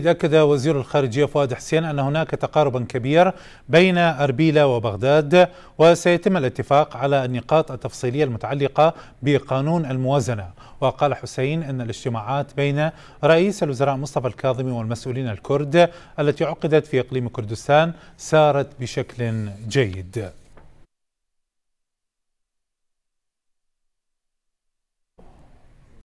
أكد وزير الخارجية فؤاد حسين أن هناك تقاربا كبير بين أربيلة وبغداد وسيتم الاتفاق على النقاط التفصيلية المتعلقة بقانون الموازنة وقال حسين أن الاجتماعات بين رئيس الوزراء مصطفى الكاظمي والمسؤولين الكرد التي عقدت في إقليم كردستان سارت بشكل جيد